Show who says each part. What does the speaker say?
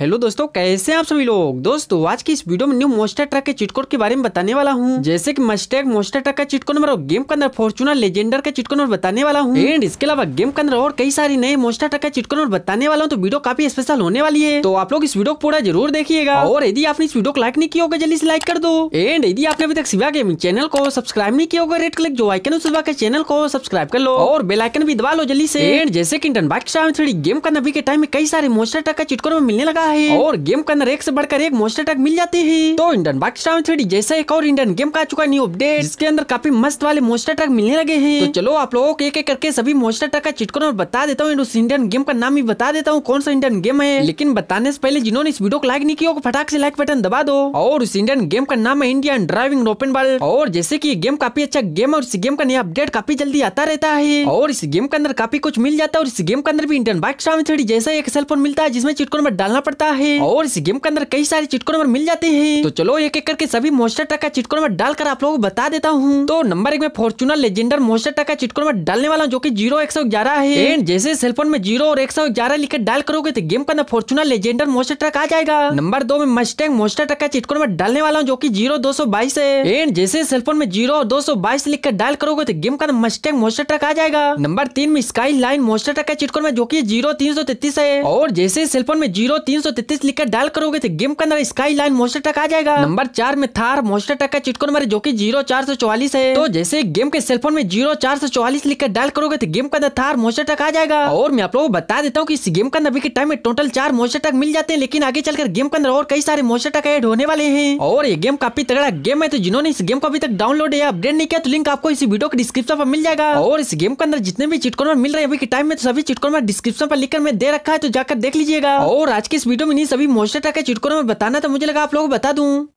Speaker 1: Hello दोस्तों कैसे हैं आप सभी लोग दोस्तों आज की इस वीडियो में न्यू मोस्टर ट्रक के चिटकोड के बारे में बताने वाला हूं जैसे कि मस्टेक मोस्टर ट्रक का चिटकोड नंबर और गेम के अंदर फॉर्चुनर लेजेंडर का चिटकोड नंबर बताने वाला हूं एंड hmm. इसके अलावा गेम के अंदर और कई सारी नए मोस्टर ट्रक का चिटकोड नंबर बताने वाला हूँ तो वीडियो काफी स्पेशल होने वाली है तो आप लोग इस वीडियो को पूरा जरूर देखिएगा oh. और यदि आपने इस वीडियो को लाइक नहीं किया होगा जल्दी से लाइक कर दो एंड यदि आपने अभी तक सिवा गेमिंग चैनल को सब्सक्राइब नहीं किया होगा रेड क्लिक जो आइकन उस के चैनल को सब्सक्राइब कर लो oh. और बेलाइकन भी दबा लो जल्दी से एंड जैसे कि इंटन बाइक गेम का के टाइम में कई सारे मोस्टर ट्रक का चिटकोड मिलने लगा जाता है और गेम के अंदर एक से बढ़कर एक मोस्टर टैग मिल जाते हैं तो इंडियन बाकी थ्री जैसा एक और इंडियन गेम का आ चुका न्यू अपडेट जिसके अंदर काफी मस्त वाले मोस्टर टैग मिलने लगे हैं तो चलो आप लोगों को एक एक करके सभी मोस्टर टैग का चिटकोन और बता देता हूँ उस इंडियन गेम का नाम भी बता देता हूँ कौन सा इंडियन गेम है लेकिन बताने से पहले जिन्होंने इस वीडियो को लाइक नहीं किया फटाक से लाइक बटन दबा दो और उस इंडियन गेम का नाम है इंडियन ड्राइविंग ओपन बॉल और जैसे की गेम काफी अच्छा गेम और इस गेम का नया अपडेट काफी जल्दी आता रहता है और इस गेम के अंदर काफी कुछ मिल जाता है और इस गेम के अंदर भी इंडियन बाइक थ्री जैसा एक सेल फोन मिलता है जिसमें चिटकोन में डालना पड़ता पड़ता है और इस गेम के अंदर कई सारे चिटको नंबर मिल जाते हैं तो चलो एक एक करके सभी मोस्टर ट्रक का चिटको नंबर डालकर आप लोगों को बता देता हूँ तो नंबर एक में फॉर्चुनर लेजेंडर मोस्टर ट्रक का चिटको नंबर डालने वाला जो की जीरो एक सौ ग्यारह है एंड जैसे सेलफोन में जीरो और एक सौ ग्यारह लिखकर डाल करोगे तो गेम के अंदर फॉर्चुनर लेजेंडर मोस्टर ट्रक आ जाएगा नंबर दो में मस्टैंग मोस्टर ट्रक का चिटको नंबर डालने वाला हूँ जो की जीरो दो सौ बाईस है एंड जैसे सेलफोन में जीरो और दो सौ बाईस लिखकर डायल करोगे तो गेम का मस्टैंग मोस्टर ट्रक आ जाएगा नंबर तीन में स्काई लाइन मोस्टर ट्रक का चिटकोन में जो की जीरो तीन सौ तैतीस है और जैसे सेलफोन में जीरो तीन लिखकर डायल करोगे तो गेम के अंदर स्काई लाइन मोस्टर टक आ जाएगा नंबर चार में थार मोस्टर टक का चिटकोन नंबर जो की जीरो चार सौ चौवालीस है तो जैसे गेम के सेलफोन में जीरो चार सौ चौवालीस लिखकर डायल करोगे तो गेम के अंदर थार मोस्टर टक आ जाएगा और मैं आप लोगों को बता देता हूँ की इस गेम के अंदर अभी के टाइम में टोटल चार मोस्टर टक मिल जाते हैं लेकिन आगे चलकर गेम के अंदर और कई सारे मोस्टर टक एड होने वाले हैं और ये गेम काफी तगड़ा गेम है तो जिन्होंने इस गेम को अभी तक डाउनलोड या अपडेट नहीं किया तो लिंक आपको इसी वीडियो के डिस्क्रिप्शन पर मिल जाएगा और इस गेम के अंदर जितने भी चिटकोन मिल रहे हैं अभी के टाइम में तो सभी चिटकोन डिस्क्रिप्शन पर लिखकर मैं दे रखा है तो जाकर देख लीजिएगा और आज की इस वीडियो में नहीं सभी मोस्टर का चिटकोरों में बताना था मुझे लगा आप लोग बता दूं